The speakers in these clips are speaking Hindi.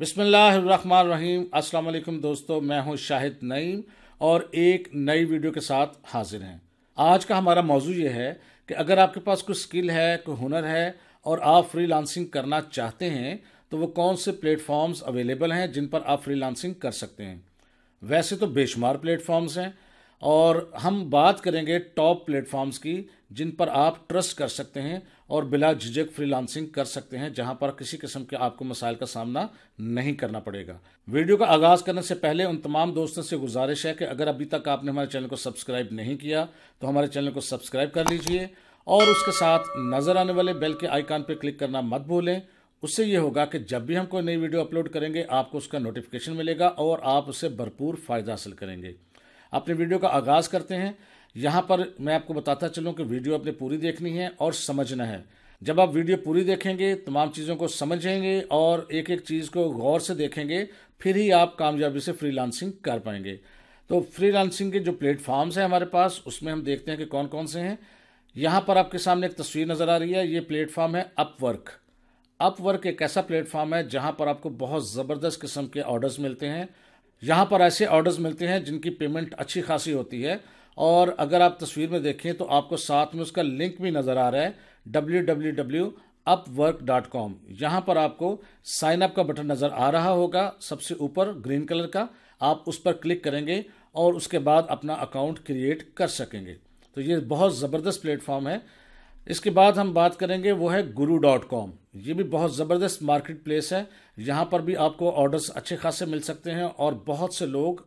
बिसमीम अस्सलाम दोस्तों मैं हूं शाहिद नईम और एक नई वीडियो के साथ हाजिर हैं आज का हमारा मौजू ये है कि अगर आपके पास कोई स्किल है कोई हुनर है और आप फ्रीलांसिंग करना चाहते हैं तो वो कौन से प्लेटफॉर्म्स अवेलेबल हैं जिन पर आप फ्रीलांसिंग कर सकते हैं वैसे तो बेशुमार प्लेटफॉर्म्स हैं और हम बात करेंगे टॉप प्लेटफॉर्म्स की जिन पर आप ट्रस्ट कर सकते हैं और बिला झिझक फ्रीलांसिंग कर सकते हैं जहां पर किसी किस्म के आपको मसाइल का सामना नहीं करना पड़ेगा वीडियो का आगाज करने से पहले उन तमाम दोस्तों से गुजारिश है कि अगर अभी तक आपने हमारे चैनल को सब्सक्राइब नहीं किया तो हमारे चैनल को सब्सक्राइब कर लीजिए और उसके साथ नज़र आने वाले बेल के आइकान पर क्लिक करना मत भूलें उससे ये होगा कि जब भी हम कोई नई वीडियो अपलोड करेंगे आपको उसका नोटिफिकेशन मिलेगा और आप उससे भरपूर फ़ायदा हासिल करेंगे अपने वीडियो का आगाज़ करते हैं यहाँ पर मैं आपको बताता चलूँ कि वीडियो आपने पूरी देखनी है और समझना है जब आप वीडियो पूरी देखेंगे तमाम चीज़ों को समझेंगे और एक एक चीज़ को गौर से देखेंगे फिर ही आप कामयाबी से फ्री कर पाएंगे तो लांसिंग के जो प्लेटफॉर्म्स हैं हमारे पास उसमें हम देखते हैं कि कौन कौन से हैं यहाँ पर आपके सामने एक तस्वीर नज़र आ रही है ये प्लेटफॉर्म है अपवर्क अपवर्क एक ऐसा प्लेटफॉर्म है जहाँ पर आपको बहुत ज़बरदस्त किस्म के ऑर्डर्स मिलते हैं यहाँ पर ऐसे ऑर्डर्स मिलते हैं जिनकी पेमेंट अच्छी खासी होती है और अगर आप तस्वीर में देखें तो आपको साथ में उसका लिंक भी नज़र आ रहा है W W W Upwork dot com यहाँ पर आपको साइन अप का बटन नज़र आ रहा होगा सबसे ऊपर ग्रीन कलर का आप उस पर क्लिक करेंगे और उसके बाद अपना अकाउंट क्रिएट कर सकेंगे तो ये बहुत ज़बरदस्त प्लेटफॉर्म है इसके बाद हम बात करेंगे वो है गुरु डॉट कॉम ये भी बहुत ज़बरदस्त मार्केट प्लेस है यहाँ पर भी आपको ऑर्डर्स अच्छे खासे मिल सकते हैं और बहुत से लोग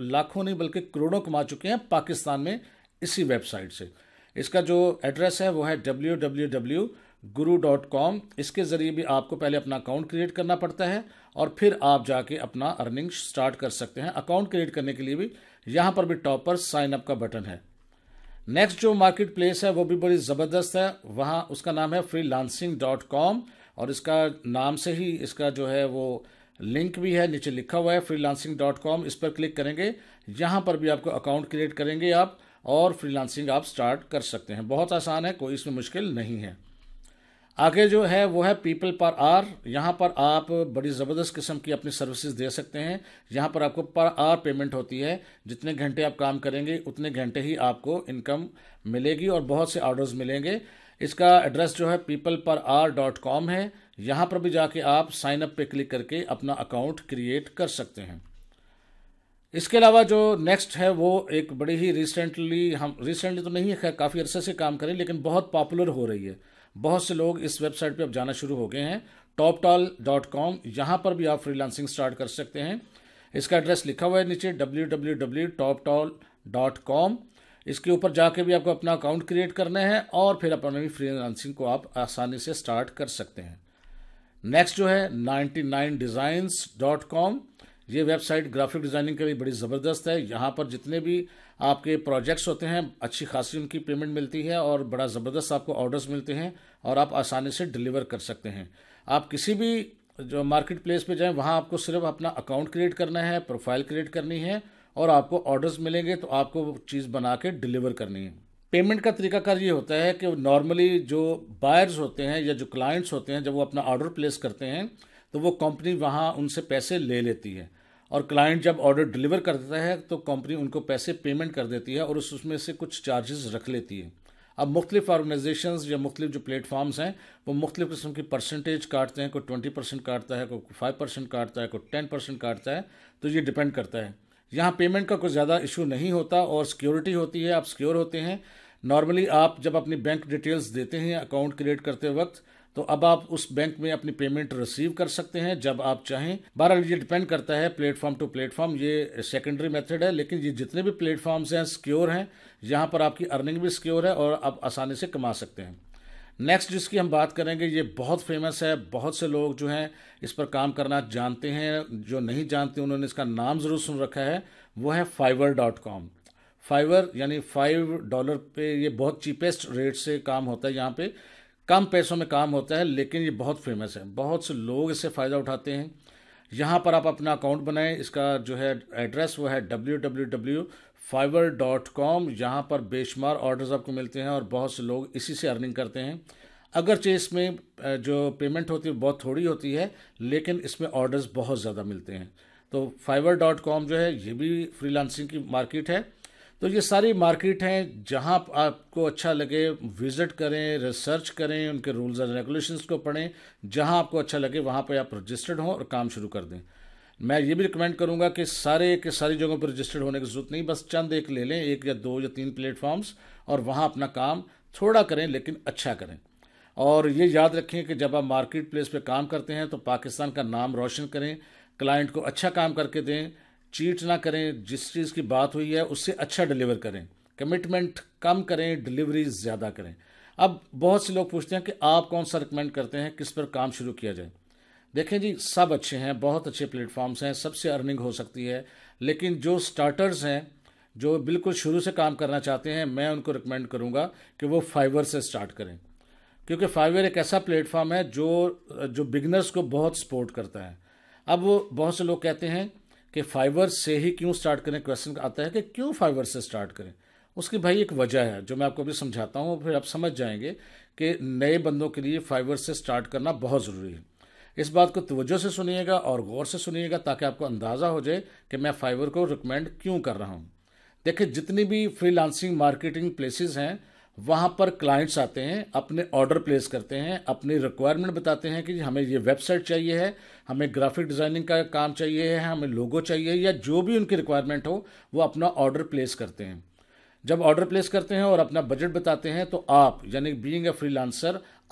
लाखों नहीं बल्कि करोड़ों कमा चुके हैं पाकिस्तान में इसी वेबसाइट से इसका जो एड्रेस है वो है W W W Guru dot com इसके ज़रिए भी आपको पहले अपना अकाउंट क्रिएट करना पड़ता है और फिर आप जाके अपना अर्निंग स्टार्ट कर सकते हैं अकाउंट क्रिएट करने के लिए भी यहाँ पर भी टॉप पर साइन अप का बटन है नेक्स्ट जो मार्केट प्लेस है वो भी बड़ी ज़बरदस्त है वहाँ उसका नाम है फ्री और इसका नाम से ही इसका जो है वो लिंक भी है नीचे लिखा हुआ है फ्रीलांसिंग इस पर क्लिक करेंगे यहाँ पर भी आपको अकाउंट क्रिएट करेंगे आप और फ्रीलांसिंग आप स्टार्ट कर सकते हैं बहुत आसान है कोई इसमें मुश्किल नहीं है आगे जो है वो है पीपल पर आर यहाँ पर आप बड़ी ज़बरदस्त किस्म की अपनी सर्विसेज दे सकते हैं यहाँ पर आपको पर आर पेमेंट होती है जितने घंटे आप काम करेंगे उतने घंटे ही आपको इनकम मिलेगी और बहुत से ऑर्डर्स मिलेंगे इसका एड्रेस जो है पीपल पर आर डॉट कॉम है यहाँ पर भी जाके आप साइन अप पे क्लिक करके अपना अकाउंट क्रिएट कर सकते हैं इसके अलावा जो नेक्स्ट है वो एक बड़ी ही रिसेंटली हम रिसेंटली तो नहीं है खैर काफ़ी अरसे से काम करें लेकिन बहुत पॉपुलर हो रही है बहुत से लोग इस वेबसाइट पे अब जाना शुरू हो गए हैं टॉप टॉल डॉट कॉम यहाँ पर भी आप फ्रीलांसिंग स्टार्ट कर सकते हैं इसका एड्रेस लिखा हुआ है नीचे W W W Toptal dot com इसके ऊपर जाके भी आपको अपना अकाउंट क्रिएट करना है और फिर अपनी फ्री को आप आसानी से स्टार्ट कर सकते हैं नेक्स्ट जो है ninety nine designs dot com ये वेबसाइट ग्राफिक डिज़ाइनिंग के लिए बड़ी ज़बरदस्त है यहाँ पर जितने भी आपके प्रोजेक्ट्स होते हैं अच्छी खासी उनकी पेमेंट मिलती है और बड़ा ज़बरदस्त आपको ऑर्डर्स मिलते हैं और आप आसानी से डिलीवर कर सकते हैं आप किसी भी जो मार्केट प्लेस पर जाएँ वहाँ आपको सिर्फ अपना अकाउंट क्रिएट करना है प्रोफाइल क्रिएट करनी है और आपको ऑर्डर्स मिलेंगे तो आपको चीज़ बना के डिलीवर करनी है पेमेंट का तरीकाकार ये होता है कि नॉर्मली जो बायर्स होते हैं या जो क्लाइंट्स होते हैं जब वो अपना ऑर्डर प्लेस करते हैं तो वो कंपनी वहाँ उनसे पैसे ले लेती है और क्लाइंट जब ऑर्डर डिलीवर कर देता है तो कंपनी उनको पैसे पेमेंट कर देती है और उस उसमें से कुछ चार्जेस रख लेती है अब मुख्तलिफ ऑर्गेनाइजेशन या मुख्तलिफ जो प्लेटफॉर्म्स हैं वो मुख्तलिफ किस्म की परसेंटेज काटते हैं कोई ट्वेंटी परसेंट काटता है कोई फाइव परसेंट काटता है कोई टेन परसेंट काटता है तो ये डिपेंड करता है यहाँ पेमेंट का कुछ ज़्यादा इशू नहीं होता और सिक्योरिटी होती है आप सिक्योर होते हैं नॉर्मली आप जब अपनी बैंक डिटेल्स देते हैं अकाउंट क्रिएट करते वक्त तो अब आप उस बैंक में अपनी पेमेंट रिसीव कर सकते हैं जब आप चाहें बहरहाल ये डिपेंड करता है प्लेटफॉर्म टू प्लेटफॉर्म ये सेकेंडरी मेथड है लेकिन ये जितने भी प्लेटफॉर्म्स हैं सिक्योर हैं यहाँ पर आपकी अर्निंग भी सिक्योर है और आप आसानी से कमा सकते हैं नेक्स्ट जिसकी हम बात करेंगे ये बहुत फेमस है बहुत से लोग जो हैं इस पर काम करना जानते हैं जो नहीं जानते उन्होंने इसका नाम ज़रूर सुन रखा है वो है फाइवर डॉट कॉम फाइवर यानी फाइव डॉलर पे ये बहुत चीपेस्ट रेट से काम होता है यहाँ पे कम पैसों में काम होता है लेकिन ये बहुत फेमस है बहुत से लोग इससे फ़ायदा उठाते हैं यहाँ पर आप अपना अकाउंट बनाएं इसका जो है एड्रेस वो है W W W Fiverr dot com यहाँ पर बेशुमार ऑर्डर्स आपको मिलते हैं और बहुत से लोग इसी से अर्निंग करते हैं अगरचे इसमें जो पेमेंट होती है बहुत थोड़ी होती है लेकिन इसमें ऑर्डर्स बहुत ज़्यादा मिलते हैं तो फाइवर डॉट कॉम जो है ये भी फ्रीलांसिंग की मार्केट है तो ये सारी मार्केट हैं जहाँ आपको अच्छा लगे विज़िट करें रिसर्च करें उनके रूल्स एंड रेगुलेशंस को पढ़ें जहाँ आपको अच्छा लगे वहाँ पर आप रजिस्टर्ड हों और काम शुरू कर दें मैं ये भी रिकमेंड करूँगा कि सारे के सारी जगहों पर रजिस्टर्ड होने की ज़रूरत नहीं बस चंद एक ले लें एक या दो या तीन प्लेटफॉर्म्स और वहाँ अपना काम थोड़ा करें लेकिन अच्छा करें और ये याद रखें कि जब आप मार्केट प्लेस पर काम करते हैं तो पाकिस्तान का नाम रोशन करें क्लाइंट को अच्छा काम करके दें चीट ना करें जिस चीज़ की बात हुई है उससे अच्छा डिलीवर करें कमिटमेंट कम करें डिलीवरी ज़्यादा करें अब बहुत से लोग पूछते हैं कि आप कौन सा रिकमेंड करते हैं किस पर काम शुरू किया जाए देखें जी सब अच्छे हैं बहुत अच्छे प्लेटफॉर्म्स हैं सबसे अर्निंग हो सकती है लेकिन जो स्टार्टर्स हैं जो बिल्कुल शुरू से काम करना चाहते हैं मैं उनको रिकमेंड करूँगा कि वो फाइवर से स्टार्ट करें क्योंकि फाइवर एक ऐसा प्लेटफॉर्म है जो जो बिगनर्स को बहुत सपोर्ट करता है अब वो बहुत से लोग कहते हैं कि फाइबर से ही क्यों स्टार्ट करें क्वेश्चन आता है कि क्यों फाइबर से स्टार्ट करें उसकी भाई एक वजह है जो मैं आपको अभी समझाता हूँ फिर आप समझ जाएंगे कि नए बंदों के लिए फाइबर से स्टार्ट करना बहुत ज़रूरी है इस बात को तवज्जो से सुनिएगा और गौर से सुनिएगा ताकि आपको अंदाज़ा हो जाए कि मैं फाइबर को रिकमेंड क्यों कर रहा हूँ देखिए जितनी भी फ्रीलांसिंग मार्केटिंग प्लेसेस हैं वहाँ पर क्लाइंट्स आते हैं अपने ऑर्डर प्लेस करते हैं अपनी रिक्वायरमेंट बताते हैं कि हमें ये वेबसाइट चाहिए है हमें ग्राफिक डिज़ाइनिंग का काम चाहिए है हमें लोगो चाहिए या जो भी उनकी रिक्वायरमेंट हो वो अपना ऑर्डर प्लेस करते हैं जब ऑर्डर प्लेस करते हैं और अपना बजट बताते हैं तो आप यानी बीइंग ए फ्री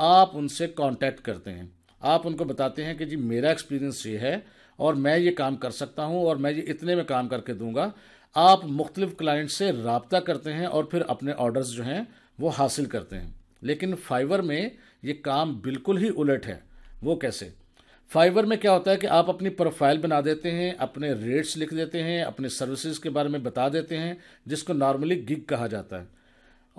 आप उनसे कांटेक्ट करते हैं आप उनको बताते हैं कि जी मेरा एक्सपीरियंस ये है और मैं ये काम कर सकता हूँ और मैं ये इतने में काम करके दूंगा आप मुख्तलिफ क्लाइंट से रबता करते हैं और फिर अपने ऑर्डर्स जो हैं वो हासिल करते हैं लेकिन फाइवर में ये काम बिल्कुल ही उलट है वो कैसे फाइवर में क्या होता है कि आप अपनी प्रोफाइल बना देते हैं अपने रेट्स लिख देते हैं अपने सर्विसेज के बारे में बता देते हैं जिसको नॉर्मली गिग कहा जाता है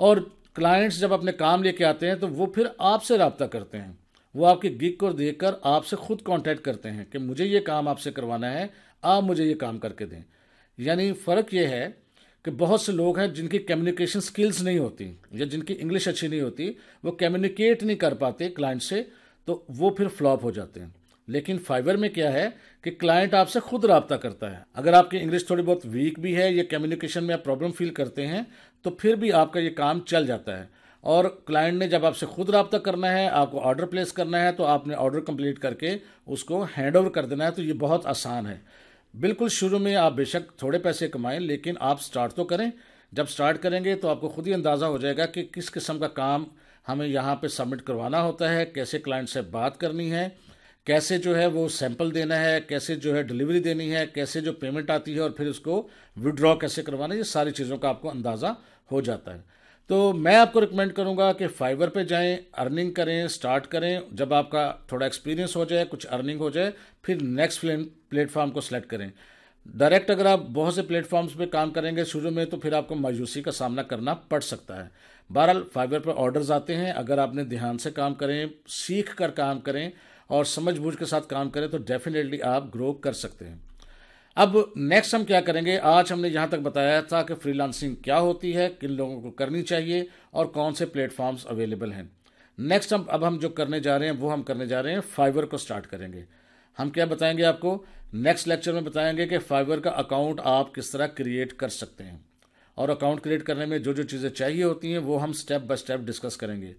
और क्लाइंट्स जब अपने काम लेके आते हैं तो वो फिर आपसे रबता करते हैं वो आपके गिग को कर आपसे खुद कॉन्टैक्ट करते हैं कि मुझे ये काम आपसे करवाना है आप मुझे ये काम करके दें यानी फ़र्क ये है कि बहुत से लोग हैं जिनकी कम्युनिकेशन स्किल्स नहीं होती या जिनकी इंग्लिश अच्छी नहीं होती वो कम्युनिकेट नहीं कर पाते क्लाइंट से तो वो फिर फ्लॉप हो जाते हैं लेकिन फाइवर में क्या है कि क्लाइंट आपसे खुद रबता करता है अगर आपकी इंग्लिश थोड़ी बहुत वीक भी है या कम्युनिकेशन में आप प्रॉब्लम फील करते हैं तो फिर भी आपका ये काम चल जाता है और क्लाइंट ने जब आपसे खुद रबता करना है आपको ऑर्डर प्लेस करना है तो आपने ऑर्डर कंप्लीट करके उसको हैंड ओवर कर देना है तो ये बहुत आसान है बिल्कुल शुरू में आप बेशक थोड़े पैसे कमाएं लेकिन आप स्टार्ट तो करें जब स्टार्ट करेंगे तो आपको खुद ही अंदाज़ा हो जाएगा कि किस किस्म का काम हमें यहाँ पे सबमिट करवाना होता है कैसे क्लाइंट से बात करनी है कैसे जो है वो सैंपल देना है कैसे जो है डिलीवरी देनी है कैसे जो पेमेंट आती है और फिर उसको विड्रॉ कैसे करवाना है ये सारी चीज़ों का आपको अंदाज़ा हो जाता है तो मैं आपको रिकमेंड करूंगा कि फाइवर पे जाएं अर्निंग करें स्टार्ट करें जब आपका थोड़ा एक्सपीरियंस हो जाए कुछ अर्निंग हो जाए फिर नेक्स्ट प्लेटफॉर्म को सिलेक्ट करें डायरेक्ट अगर आप बहुत से प्लेटफॉर्म्स पे काम करेंगे शुरू में तो फिर आपको मायूसी का सामना करना पड़ सकता है बहरहाल फाइबर पर ऑर्डर्स आते हैं अगर आपने ध्यान से काम करें सीख कर काम करें और समझ बूझ के साथ काम करें तो डेफिनेटली आप ग्रो कर सकते हैं अब नेक्स्ट हम क्या करेंगे आज हमने यहाँ तक बताया था कि फ्रीलांसिंग क्या होती है किन लोगों को करनी चाहिए और कौन से प्लेटफॉर्म्स अवेलेबल हैं नेक्स्ट हम अब हम जो करने जा रहे हैं वो हम करने जा रहे हैं फाइवर को स्टार्ट करेंगे हम क्या बताएंगे आपको नेक्स्ट लेक्चर में बताएंगे कि फाइवर का अकाउंट आप किस तरह क्रिएट कर सकते हैं और अकाउंट क्रिएट करने में जो जो चीज़ें चाहिए होती हैं वो हम स्टेप बाय स्टेप डिस्कस करेंगे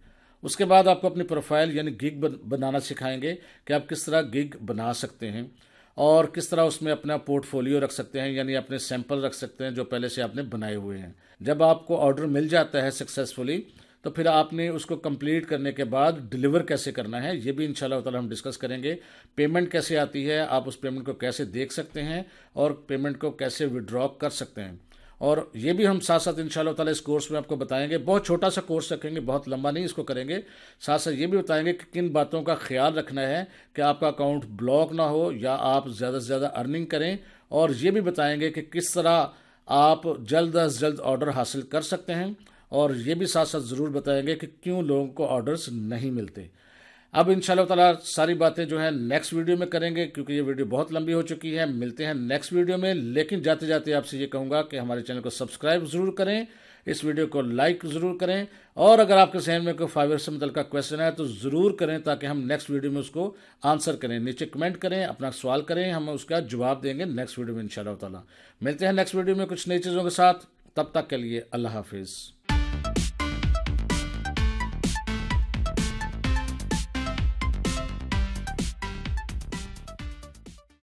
उसके बाद आपको अपनी प्रोफाइल यानी गिग बनाना सिखाएंगे कि आप किस तरह गिग बना सकते हैं और किस तरह उसमें अपना पोर्टफोलियो रख सकते हैं यानी अपने सैंपल रख सकते हैं जो पहले से आपने बनाए हुए हैं जब आपको ऑर्डर मिल जाता है सक्सेसफुली तो फिर आपने उसको कंप्लीट करने के बाद डिलीवर कैसे करना है ये भी इन शाला हम डिस्कस करेंगे पेमेंट कैसे आती है आप उस पेमेंट को कैसे देख सकते हैं और पेमेंट को कैसे विड्रॉ कर सकते हैं और ये भी हम साथ साथ इन ताला इस कोर्स में आपको बताएंगे बहुत छोटा सा कोर्स रखेंगे बहुत लंबा नहीं इसको करेंगे साथ साथ ये भी बताएंगे कि किन बातों का ख्याल रखना है कि आपका अकाउंट ब्लॉक ना हो या आप ज़्यादा से ज़्यादा अर्निंग करें और ये भी बताएंगे कि किस तरह आप जल्द अज जल्द ऑर्डर हासिल कर सकते हैं और ये भी साथ साथ ज़रूर बताएंगे कि क्यों लोगों को ऑर्डर्स नहीं मिलते अब इन ताला सारी बातें जो है नेक्स्ट वीडियो में करेंगे क्योंकि ये वीडियो बहुत लंबी हो चुकी है मिलते हैं नेक्स्ट वीडियो में लेकिन जाते जाते आपसे ये कहूँगा कि हमारे चैनल को सब्सक्राइब ज़रूर करें इस वीडियो को लाइक ज़रूर करें और अगर आपके सहन में कोई फाइवर से मतलब का क्वेश्चन है तो ज़रूर करें ताकि हम नेक्स्ट वीडियो में उसको आंसर करें नीचे कमेंट करें अपना सवाल करें हम उसका जवाब देंगे नेक्स्ट वीडियो में इन ताला मिलते हैं नेक्स्ट वीडियो में कुछ नई चीज़ों के साथ तब तक के लिए अल्लाह हाफिज़